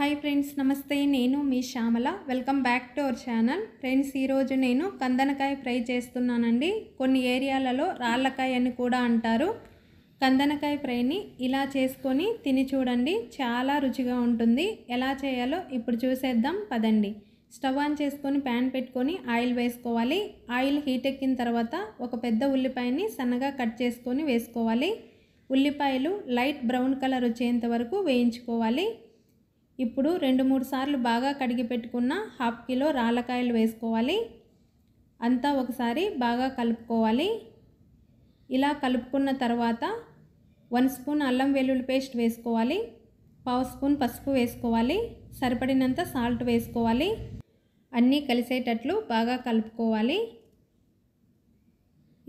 hi friends నమస్తే నేను మీ Shyamala welcome back to our channel friends ఈరోజు నేను కందనకాయ ఫ్రై చేస్తున్నానండి కొన్ని ఏరియాలలో రాళ్ళకాయ అని కూడా అంటారు కందనకాయ ఫ్రైని ఇలా చేసుకొని తిని చూడండి చాలా రుచిగా ఉంటుంది ఎలా చేయాలో ఇప్పుడు చూసేద్దాం పదండి స్టవ్ ఆన్ చేసుకొని ప్యాన్ పెట్టుకొని ఆయిల్ వేసుకోవాలి ఆయిల్ హీట్ ఎక్కిన తర్వాత ఒక పెద్ద ఉల్లిపాయని సన్నగా కట్ చేసుకొని వేసుకోవాలి ఉల్లిపాయలు లైట్ బ్రౌన్ కలర్ వచ్చేంత వరకు వేయించుకోవాలి ఇప్పుడు రెండు మూడు సార్లు బాగా కడిగి పెట్టుకున్న హాఫ్ కిలో రాళ్ళకాయలు వేసుకోవాలి అంతా ఒకసారి బాగా కలుపుకోవాలి ఇలా కలుపుకున్న తర్వాత వన్ స్పూన్ అల్లం వెల్లుల్లి పేస్ట్ వేసుకోవాలి పావు స్పూన్ పసుపు వేసుకోవాలి సరిపడినంత సాల్ట్ వేసుకోవాలి అన్నీ కలిసేటట్లు బాగా కలుపుకోవాలి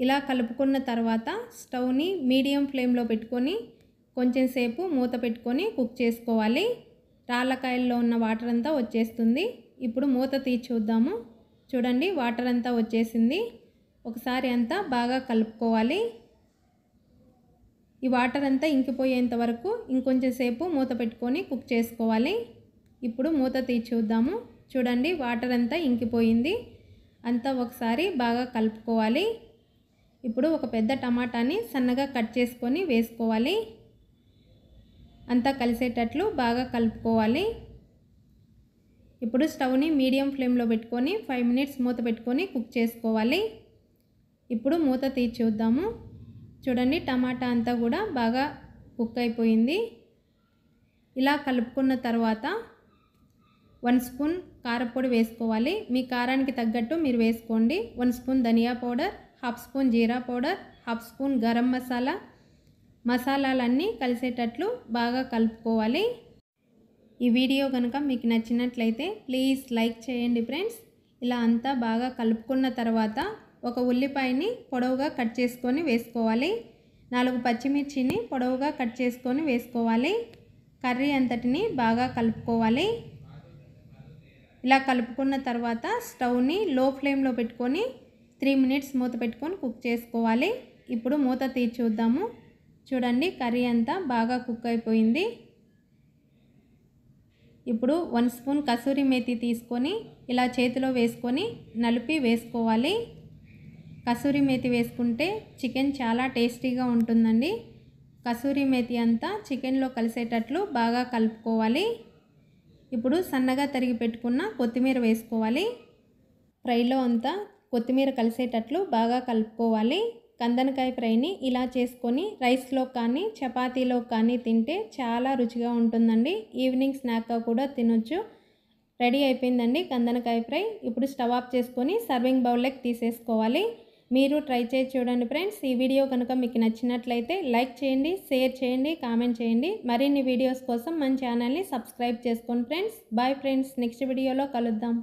ఇలా కలుపుకున్న తర్వాత స్టవ్ని మీడియం ఫ్లేమ్లో పెట్టుకొని కొంచెం సేపు మూత పెట్టుకొని కుక్ చేసుకోవాలి రాళ్ళకాయల్లో ఉన్న వాటర్ అంతా వచ్చేస్తుంది ఇప్పుడు మూత తీసి చూద్దాము చూడండి వాటర్ అంతా వచ్చేసింది ఒకసారి అంతా బాగా కలుపుకోవాలి ఈ వాటర్ అంతా ఇంకిపోయేంత వరకు ఇంకొంచెం సేపు మూత పెట్టుకొని కుక్ చేసుకోవాలి ఇప్పుడు మూత తీసి చూద్దాము చూడండి వాటర్ అంతా ఇంకిపోయింది అంతా ఒకసారి బాగా కలుపుకోవాలి ఇప్పుడు ఒక పెద్ద టమాటాని సన్నగా కట్ చేసుకొని వేసుకోవాలి అంతా కలిసేటట్లు బాగా కలుపుకోవాలి ఇప్పుడు స్టవ్ని మీడియం ఫ్లేమ్లో పెట్టుకొని ఫైవ్ మినిట్స్ మూత పెట్టుకొని కుక్ చేసుకోవాలి ఇప్పుడు మూత తీసి చూద్దాము చూడండి టమాటా అంతా కూడా బాగా కుక్ అయిపోయింది ఇలా కలుపుకున్న తర్వాత వన్ స్పూన్ కారపొడి వేసుకోవాలి మీ కారానికి తగ్గట్టు మీరు వేసుకోండి వన్ స్పూన్ ధనియా పౌడర్ హాఫ్ స్పూన్ జీరా powder half spoon garam masala మసాలాలన్నీ కలిసేటట్లు బాగా కలుపుకోవాలి ఈ వీడియో కనుక మీకు నచ్చినట్లయితే ప్లీజ్ లైక్ చేయండి ఫ్రెండ్స్ ఇలా అంతా బాగా కలుపుకున్న తర్వాత ఒక ఉల్లిపాయని పొడవుగా కట్ చేసుకొని వేసుకోవాలి నాలుగు పచ్చిమిర్చిని పొడవుగా కట్ చేసుకొని వేసుకోవాలి కర్రీ అంతటిని బాగా కలుపుకోవాలి ఇలా కలుపుకున్న తర్వాత స్టవ్ని లో ఫ్లేమ్లో పెట్టుకొని త్రీ మినిట్స్ మూత పెట్టుకొని కుక్ చేసుకోవాలి ఇప్పుడు మూత తీర్చి చూద్దాము చూడండి కర్రీ అంతా బాగా కుక్ అయిపోయింది ఇప్పుడు వన్ స్పూన్ కసూరి మేతి తీసుకొని ఇలా చేతిలో వేసుకొని నలిపి వేసుకోవాలి కసూరి మేతి వేసుకుంటే చికెన్ చాలా టేస్టీగా ఉంటుందండి కసూరి మేతి అంతా చికెన్లో కలిసేటట్లు బాగా కలుపుకోవాలి ఇప్పుడు సన్నగా తరిగి పెట్టుకున్న కొత్తిమీర వేసుకోవాలి ఫ్రైలో అంతా కొత్తిమీర కలిసేటట్లు బాగా కలుపుకోవాలి కందనకాయ ఫ్రైని ఇలా చేసుకొని రైస్లో కానీ చపాతీలో కానీ తింటే చాలా రుచిగా ఉంటుందండి ఈవినింగ్ స్నాక్గా కూడా తినొచ్చు రెడీ అయిపోయిందండి కందనకాయ ఫ్రై ఇప్పుడు స్టవ్ ఆఫ్ చేసుకొని సర్వింగ్ బౌల్లోకి తీసేసుకోవాలి మీరు ట్రై చేసి చూడండి ఫ్రెండ్స్ ఈ వీడియో కనుక మీకు నచ్చినట్లయితే లైక్ చేయండి షేర్ చేయండి కామెంట్ చేయండి మరిన్ని వీడియోస్ కోసం మన ఛానల్ని సబ్స్క్రైబ్ చేసుకోండి ఫ్రెండ్స్ బాయ్ ఫ్రెండ్స్ నెక్స్ట్ వీడియోలో కలుద్దాం